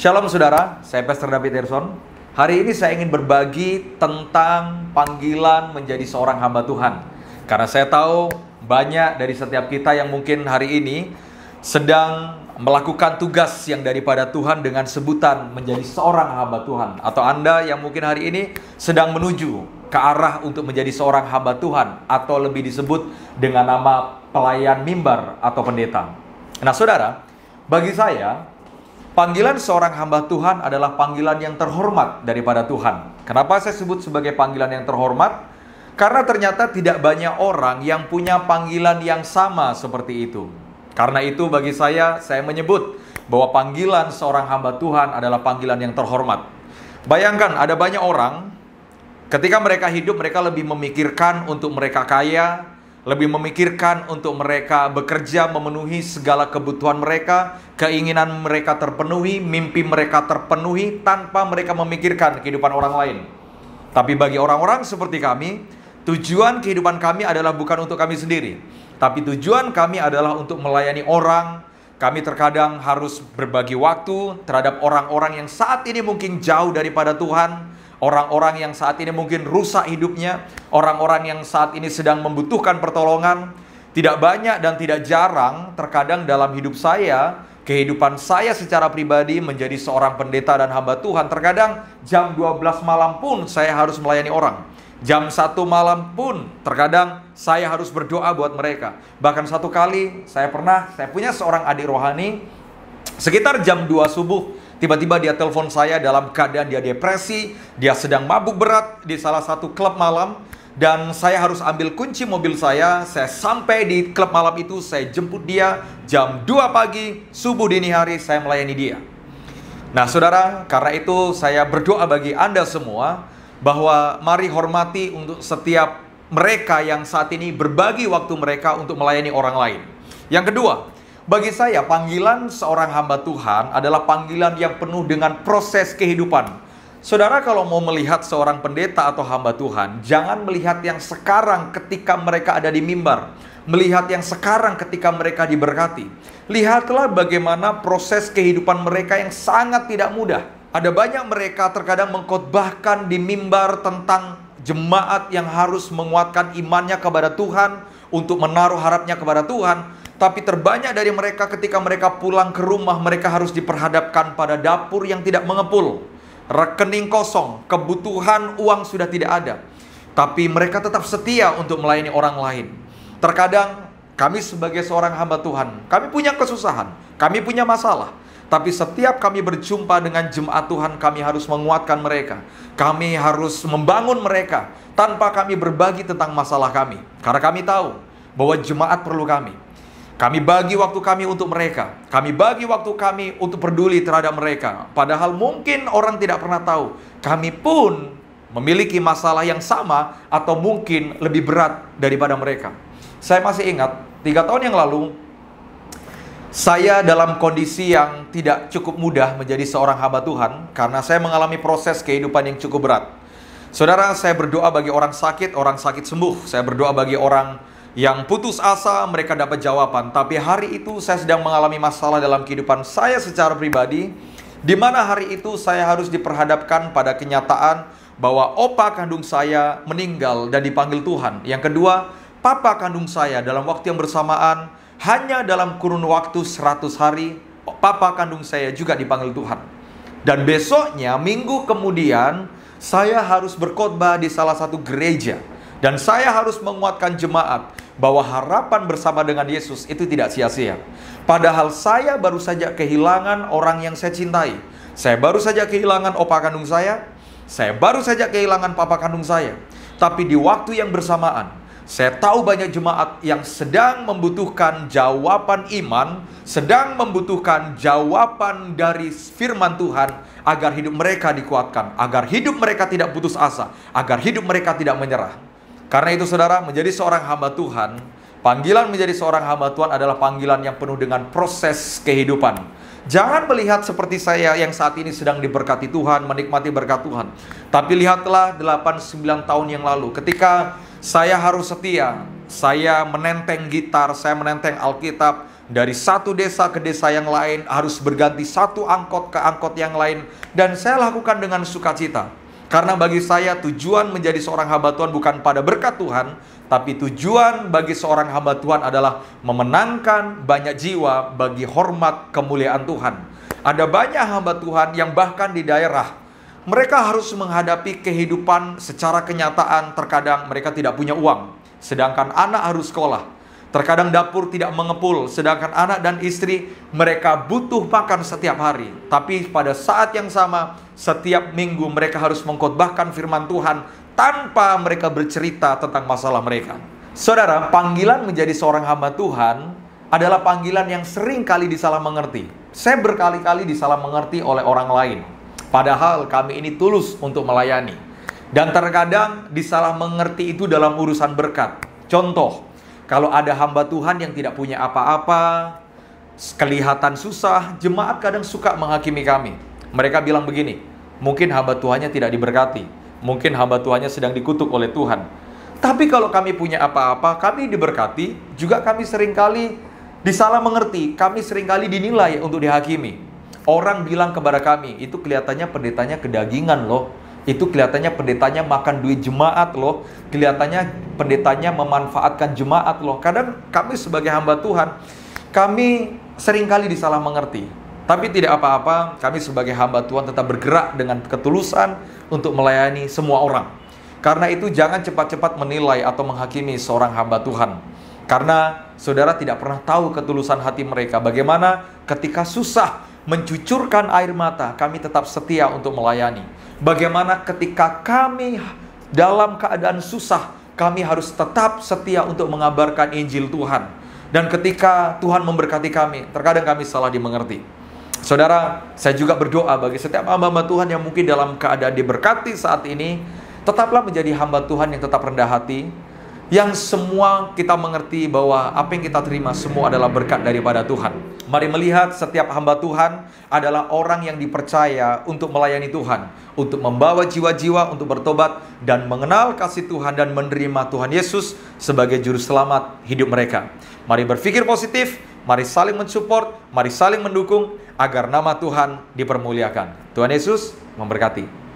Shalom saudara, saya Pastor David Erson. Hari ini saya ingin berbagi tentang panggilan menjadi seorang hamba Tuhan. Karena saya tahu banyak dari setiap kita yang mungkin hari ini sedang melakukan tugas yang daripada Tuhan dengan sebutan menjadi seorang hamba Tuhan. Atau Anda yang mungkin hari ini sedang menuju ke arah untuk menjadi seorang hamba Tuhan atau lebih disebut dengan nama pelayan mimbar atau pendeta. Nah saudara, bagi saya Panggilan seorang hamba Tuhan adalah panggilan yang terhormat daripada Tuhan. Kenapa saya sebut sebagai panggilan yang terhormat? Karena ternyata tidak banyak orang yang punya panggilan yang sama seperti itu. Karena itu bagi saya, saya menyebut bahwa panggilan seorang hamba Tuhan adalah panggilan yang terhormat. Bayangkan ada banyak orang ketika mereka hidup mereka lebih memikirkan untuk mereka kaya, lebih memikirkan untuk mereka bekerja memenuhi segala kebutuhan mereka, keinginan mereka terpenuhi, mimpi mereka terpenuhi tanpa mereka memikirkan kehidupan orang lain. Tapi bagi orang-orang seperti kami, tujuan kehidupan kami adalah bukan untuk kami sendiri, tapi tujuan kami adalah untuk melayani orang. Kami terkadang harus berbagi waktu terhadap orang-orang yang saat ini mungkin jauh daripada Tuhan, orang-orang yang saat ini mungkin rusak hidupnya, orang-orang yang saat ini sedang membutuhkan pertolongan. Tidak banyak dan tidak jarang, terkadang dalam hidup saya, kehidupan saya secara pribadi menjadi seorang pendeta dan hamba Tuhan. Terkadang jam 12 malam pun saya harus melayani orang. Jam satu malam pun terkadang saya harus berdoa buat mereka. Bahkan satu kali saya pernah, saya punya seorang adik rohani, sekitar jam 2 subuh Tiba-tiba dia telepon saya dalam keadaan dia depresi, dia sedang mabuk berat di salah satu klub malam dan saya harus ambil kunci mobil saya. Saya sampai di klub malam itu, saya jemput dia jam 2 pagi, subuh dini hari saya melayani dia. Nah, Saudara, karena itu saya berdoa bagi Anda semua bahwa mari hormati untuk setiap mereka yang saat ini berbagi waktu mereka untuk melayani orang lain. Yang kedua, bagi saya, panggilan seorang hamba Tuhan adalah panggilan yang penuh dengan proses kehidupan. Saudara kalau mau melihat seorang pendeta atau hamba Tuhan, jangan melihat yang sekarang ketika mereka ada di mimbar, melihat yang sekarang ketika mereka diberkati. Lihatlah bagaimana proses kehidupan mereka yang sangat tidak mudah. Ada banyak mereka terkadang mengkotbahkan di mimbar tentang jemaat yang harus menguatkan imannya kepada Tuhan untuk menaruh harapnya kepada Tuhan, tapi terbanyak dari mereka ketika mereka pulang ke rumah, mereka harus diperhadapkan pada dapur yang tidak mengepul, rekening kosong, kebutuhan uang sudah tidak ada. Tapi mereka tetap setia untuk melayani orang lain. Terkadang kami sebagai seorang hamba Tuhan, kami punya kesusahan, kami punya masalah. Tapi setiap kami berjumpa dengan jemaat Tuhan, kami harus menguatkan mereka. Kami harus membangun mereka tanpa kami berbagi tentang masalah kami. Karena kami tahu bahwa jemaat perlu kami. Kami bagi waktu kami untuk mereka. Kami bagi waktu kami untuk peduli terhadap mereka. Padahal mungkin orang tidak pernah tahu. Kami pun memiliki masalah yang sama atau mungkin lebih berat daripada mereka. Saya masih ingat, tiga tahun yang lalu, saya dalam kondisi yang tidak cukup mudah menjadi seorang hamba Tuhan karena saya mengalami proses kehidupan yang cukup berat. Saudara, saya berdoa bagi orang sakit, orang sakit sembuh. Saya berdoa bagi orang yang putus asa, mereka dapat jawaban. Tapi hari itu saya sedang mengalami masalah dalam kehidupan saya secara pribadi, di mana hari itu saya harus diperhadapkan pada kenyataan bahwa opa kandung saya meninggal dan dipanggil Tuhan. Yang kedua, papa kandung saya dalam waktu yang bersamaan hanya dalam kurun waktu 100 hari, papa kandung saya juga dipanggil Tuhan. Dan besoknya, minggu kemudian, saya harus berkhotbah di salah satu gereja dan saya harus menguatkan jemaat bahwa harapan bersama dengan Yesus itu tidak sia-sia. Padahal saya baru saja kehilangan orang yang saya cintai. Saya baru saja kehilangan opa kandung saya. Saya baru saja kehilangan papa kandung saya. Tapi di waktu yang bersamaan, saya tahu banyak jemaat yang sedang membutuhkan jawaban iman, sedang membutuhkan jawaban dari firman Tuhan agar hidup mereka dikuatkan, agar hidup mereka tidak putus asa, agar hidup mereka tidak menyerah. Karena itu saudara, menjadi seorang hamba Tuhan, panggilan menjadi seorang hamba Tuhan adalah panggilan yang penuh dengan proses kehidupan. Jangan melihat seperti saya yang saat ini sedang diberkati Tuhan, menikmati berkat Tuhan. Tapi lihatlah 8-9 tahun yang lalu ketika saya harus setia, saya menenteng gitar, saya menenteng Alkitab, dari satu desa ke desa yang lain, harus berganti satu angkot ke angkot yang lain, dan saya lakukan dengan sukacita. Karena bagi saya tujuan menjadi seorang hamba Tuhan bukan pada berkat Tuhan, tapi tujuan bagi seorang hamba Tuhan adalah memenangkan banyak jiwa bagi hormat kemuliaan Tuhan. Ada banyak hamba Tuhan yang bahkan di daerah mereka harus menghadapi kehidupan secara kenyataan terkadang mereka tidak punya uang, sedangkan anak harus sekolah Terkadang dapur tidak mengepul, sedangkan anak dan istri mereka butuh makan setiap hari. Tapi pada saat yang sama, setiap minggu mereka harus mengkhotbahkan firman Tuhan tanpa mereka bercerita tentang masalah mereka. Saudara, panggilan menjadi seorang hamba Tuhan adalah panggilan yang sering kali disalah mengerti. Saya berkali-kali disalah mengerti oleh orang lain. Padahal kami ini tulus untuk melayani. Dan terkadang disalah mengerti itu dalam urusan berkat. Contoh, kalau ada hamba Tuhan yang tidak punya apa-apa, kelihatan susah, jemaat kadang suka menghakimi kami. Mereka bilang begini, mungkin hamba Tuhannya tidak diberkati, mungkin hamba Tuhannya sedang dikutuk oleh Tuhan. Tapi kalau kami punya apa-apa, kami diberkati, juga kami seringkali disalah mengerti, kami seringkali dinilai untuk dihakimi. Orang bilang kepada kami, itu kelihatannya pendetanya kedagingan loh itu kelihatannya pendetanya makan duit jemaat loh. Kelihatannya pendetanya memanfaatkan jemaat loh. Kadang kami sebagai hamba Tuhan, kami seringkali disalah mengerti. Tapi tidak apa-apa, kami sebagai hamba Tuhan tetap bergerak dengan ketulusan untuk melayani semua orang. Karena itu jangan cepat-cepat menilai atau menghakimi seorang hamba Tuhan. Karena saudara tidak pernah tahu ketulusan hati mereka. Bagaimana ketika susah mencucurkan air mata, kami tetap setia untuk melayani. Bagaimana ketika kami dalam keadaan susah, kami harus tetap setia untuk mengabarkan Injil Tuhan. Dan ketika Tuhan memberkati kami, terkadang kami salah dimengerti. Saudara, saya juga berdoa bagi setiap hamba-hamba Tuhan yang mungkin dalam keadaan diberkati saat ini, tetaplah menjadi hamba Tuhan yang tetap rendah hati, yang semua kita mengerti bahwa apa yang kita terima semua adalah berkat daripada Tuhan. Mari melihat setiap hamba Tuhan adalah orang yang dipercaya untuk melayani Tuhan, untuk membawa jiwa-jiwa untuk bertobat dan mengenal kasih Tuhan dan menerima Tuhan Yesus sebagai juru selamat hidup mereka. Mari berpikir positif, mari saling mensupport, mari saling mendukung agar nama Tuhan dipermuliakan. Tuhan Yesus memberkati.